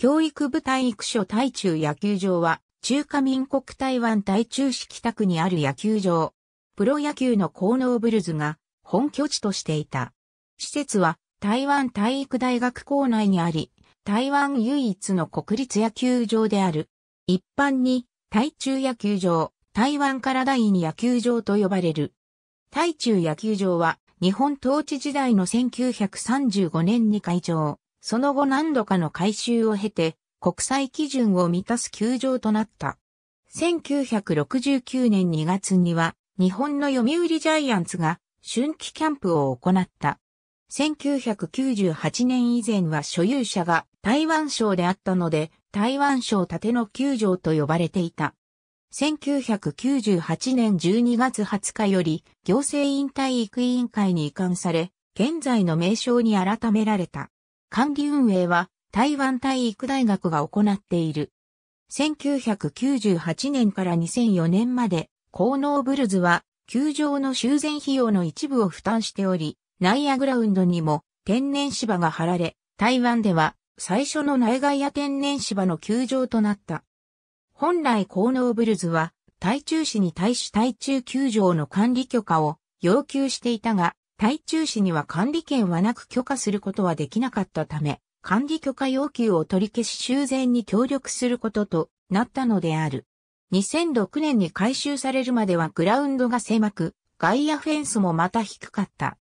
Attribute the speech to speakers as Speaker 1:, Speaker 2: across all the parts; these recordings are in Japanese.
Speaker 1: 教
Speaker 2: 育部体育所台中野球場は、中華民国台湾台中市北区にある野球場。プロ野球の高能ブルズが本拠地としていた。施設は台湾体育大学校内にあり、台湾唯一の国立野球場である。一般に台中野球場、台湾から第二野球場と呼ばれる。台中野球場は日本統治時代の1935年に開場。その後何度かの改修を経て、国際基準を満たす球場となった。1969年2月には、日本の読売ジャイアンツが春季キャンプを行った。1998年以前は所有者が台湾省であったので、台湾省縦の球場と呼ばれていた。1998年12月20日より行政引退育委員会に移管され、現在の名称に改められた。管理運営は台湾体育大学が行っている。1998年から2004年まで、高能ブルズは、球場の修繕費用の一部を負担しており、内野グラウンドにも天然芝が張られ、台湾では最初の内外野天然芝の球場となった。本来高能ブルズは、台中市に対し台中球場の管理許可を要求していたが、台中市には管理権はなく許可することはできなかったため、管理許可要求を取り消し修繕に協力することとなったのである。2006年に改修されるまではグラウンドが狭く、外野フェンスもまた低かった。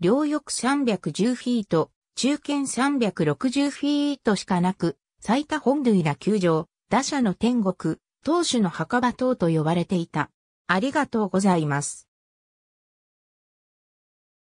Speaker 2: 両翼310フィート、中堅360フィートしかなく、最多本塁打球場、打者の天国、投手の墓場等と呼ばれていた。
Speaker 1: ありがとうございます。